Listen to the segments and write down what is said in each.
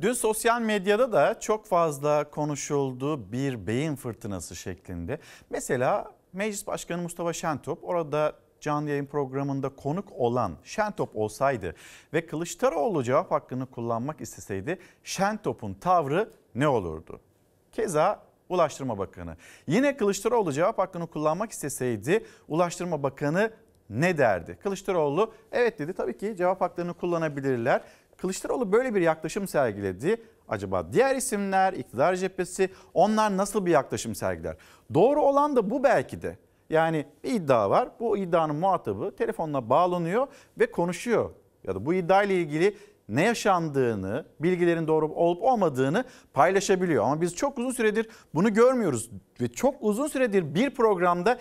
Dün sosyal medyada da çok fazla konuşuldu bir beyin fırtınası şeklinde. Mesela Meclis Başkanı Mustafa Şentop orada canlı yayın programında konuk olan Şentop olsaydı ve Kılıçdaroğlu cevap hakkını kullanmak isteseydi Şentop'un tavrı ne olurdu? Keza Ulaştırma Bakanı. Yine Kılıçdaroğlu cevap hakkını kullanmak isteseydi Ulaştırma Bakanı ne derdi? Kılıçdaroğlu evet dedi tabii ki cevap haklarını kullanabilirler. Kılıçdaroğlu böyle bir yaklaşım sergiledi. Acaba diğer isimler, iktidar cephesi onlar nasıl bir yaklaşım sergiler? Doğru olan da bu belki de. Yani bir iddia var. Bu iddianın muhatabı telefonla bağlanıyor ve konuşuyor. Ya da bu iddiayla ilgili ne yaşandığını, bilgilerin doğru olup olmadığını paylaşabiliyor. Ama biz çok uzun süredir bunu görmüyoruz ve çok uzun süredir bir programda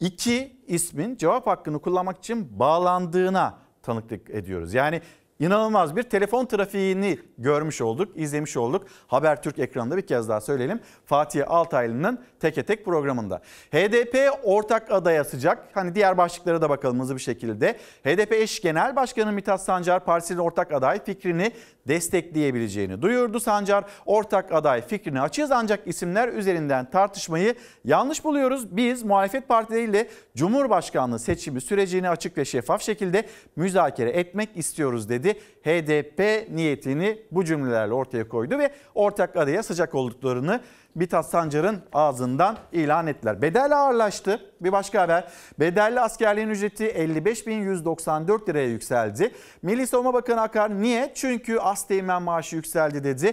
iki ismin cevap hakkını kullanmak için bağlandığına tanıklık ediyoruz. Yani inanılmaz bir telefon trafiğini görmüş olduk, izlemiş olduk. Haber Türk ekranında bir kez daha söyleyelim. Fatih Altaylı'nın teke tek programında. HDP ortak adaya sıcak. Hani diğer başlıklara da bakalım hızlı bir şekilde. HDP eş genel başkanı Mithat Sancar partisinin ortak aday fikrini destekleyebileceğini duyurdu. Sancar ortak aday fikrini açığız ancak isimler üzerinden tartışmayı yanlış buluyoruz. Biz muhalefet partileriyle Cumhurbaşkanlığı seçimi sürecini açık ve şeffaf şekilde müzakere etmek istiyoruz dedi söyledi. HDP niyetini bu cümlelerle ortaya koydu ve ortak araya sıcak olduklarını Mithat Sancar'ın ağzından ilan ettiler. Bedel ağırlaştı. Bir başka haber. Bedelli askerliğin ücreti 55.194 liraya yükseldi. Milli Savunma Bakanı Akar niye? Çünkü asteğmen maaşı yükseldi dedi.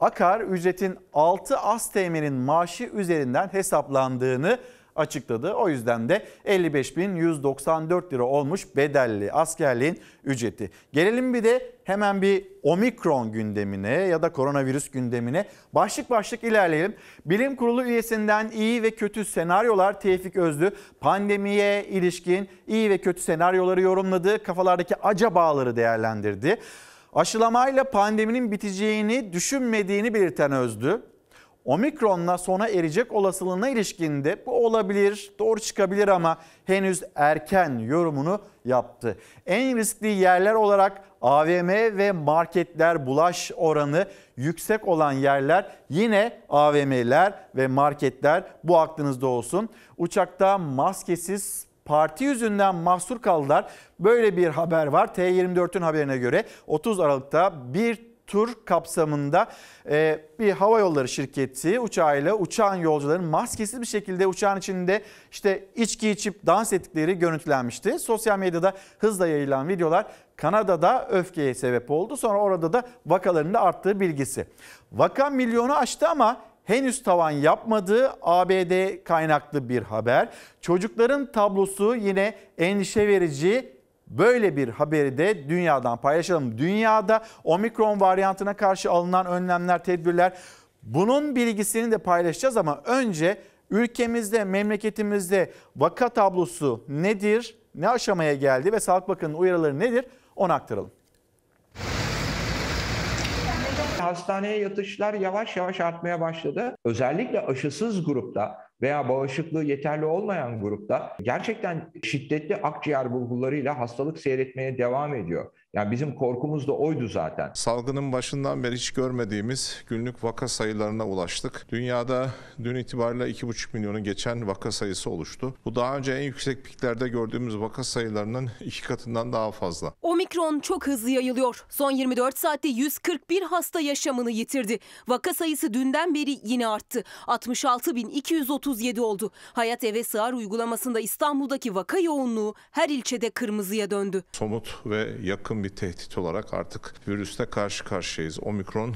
Akar ücretin 6 asteğmenin maaşı üzerinden hesaplandığını açıkladı. O yüzden de 55.194 lira olmuş bedelli askerliğin ücreti. Gelelim bir de hemen bir omikron gündemine ya da koronavirüs gündemine başlık başlık ilerleyelim. Bilim kurulu üyesinden iyi ve kötü senaryolar Tevfik Özlü pandemiye ilişkin iyi ve kötü senaryoları yorumladı. Kafalardaki acabaları değerlendirdi. Aşılamayla pandeminin biteceğini düşünmediğini belirten Özlü omikronla sona erecek olasılığına ilişkinde bu olabilir, doğru çıkabilir ama henüz erken yorumunu yaptı. En riskli yerler olarak AVM ve marketler bulaş oranı yüksek olan yerler yine AVM'ler ve marketler bu aklınızda olsun. Uçakta maskesiz parti yüzünden mahsur kaldılar. Böyle bir haber var. T24'ün haberine göre 30 Aralık'ta bir tur kapsamında e, bir hava yolları şirketi uçağıyla uçağın yolcuların maskesiz bir şekilde uçağın içinde işte içki içip dans ettikleri görüntülenmişti. Sosyal medyada hızla yayılan videolar Kanada'da öfkeye sebep oldu. Sonra orada da vakaların da arttığı bilgisi. Vaka milyonu aştı ama henüz tavan yapmadığı ABD kaynaklı bir haber. Çocukların tablosu yine endişe verici Böyle bir haberi de dünyadan paylaşalım. Dünyada omikron varyantına karşı alınan önlemler, tedbirler bunun bilgisini de paylaşacağız ama önce ülkemizde, memleketimizde vaka tablosu nedir, ne aşamaya geldi ve Sağlık Bakanı'nın uyarıları nedir onu aktaralım. Hastaneye yatışlar yavaş yavaş artmaya başladı. Özellikle aşısız grupta veya bağışıklığı yeterli olmayan grupta gerçekten şiddetli akciğer bulgularıyla hastalık seyretmeye devam ediyor. Yani bizim korkumuz da oydu zaten. Salgının başından beri hiç görmediğimiz günlük vaka sayılarına ulaştık. Dünyada dün itibariyle 2,5 milyonu geçen vaka sayısı oluştu. Bu daha önce en yüksek piklerde gördüğümüz vaka sayılarının iki katından daha fazla. Omikron çok hızlı yayılıyor. Son 24 saatte 141 hasta yaşamını yitirdi. Vaka sayısı dünden beri yine arttı. 66.230 37 oldu. Hayat Eve Sığar uygulamasında İstanbul'daki vaka yoğunluğu her ilçede kırmızıya döndü. Somut ve yakın bir tehdit olarak artık virüste karşı karşıyayız. Omikron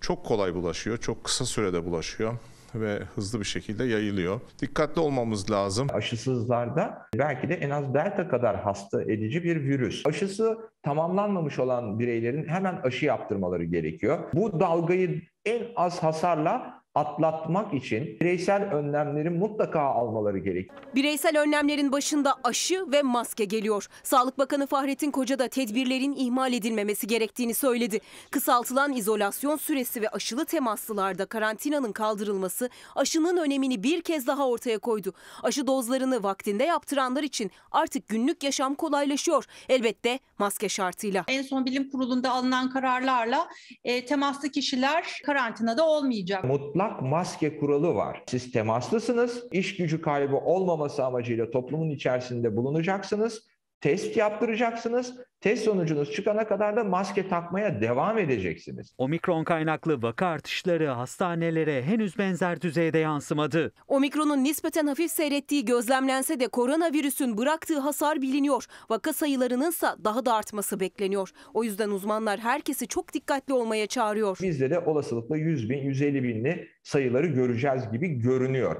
çok kolay bulaşıyor, çok kısa sürede bulaşıyor ve hızlı bir şekilde yayılıyor. Dikkatli olmamız lazım. Aşısızlarda belki de en az delta kadar hasta edici bir virüs. Aşısı tamamlanmamış olan bireylerin hemen aşı yaptırmaları gerekiyor. Bu dalgayı en az hasarla atlatmak için bireysel önlemleri mutlaka almaları gerek. Bireysel önlemlerin başında aşı ve maske geliyor. Sağlık Bakanı Fahrettin Koca da tedbirlerin ihmal edilmemesi gerektiğini söyledi. Kısaltılan izolasyon süresi ve aşılı temaslılarda karantinanın kaldırılması aşının önemini bir kez daha ortaya koydu. Aşı dozlarını vaktinde yaptıranlar için artık günlük yaşam kolaylaşıyor. Elbette maske şartıyla. En son bilim kurulunda alınan kararlarla e, temaslı kişiler karantinada olmayacak. Mutlak mutlak maske kuralı var. Siz temaslısınız, iş gücü kaybı olmaması amacıyla toplumun içerisinde bulunacaksınız Test yaptıracaksınız. Test sonucunuz çıkana kadar da maske takmaya devam edeceksiniz. Omikron kaynaklı vaka artışları hastanelere henüz benzer düzeyde yansımadı. Omikron'un nispeten hafif seyrettiği gözlemlense de koronavirüsün bıraktığı hasar biliniyor. Vaka sayılarının ise daha da artması bekleniyor. O yüzden uzmanlar herkesi çok dikkatli olmaya çağırıyor. Bizde de olasılıkla 100 bin, 150 binli sayıları göreceğiz gibi görünüyor.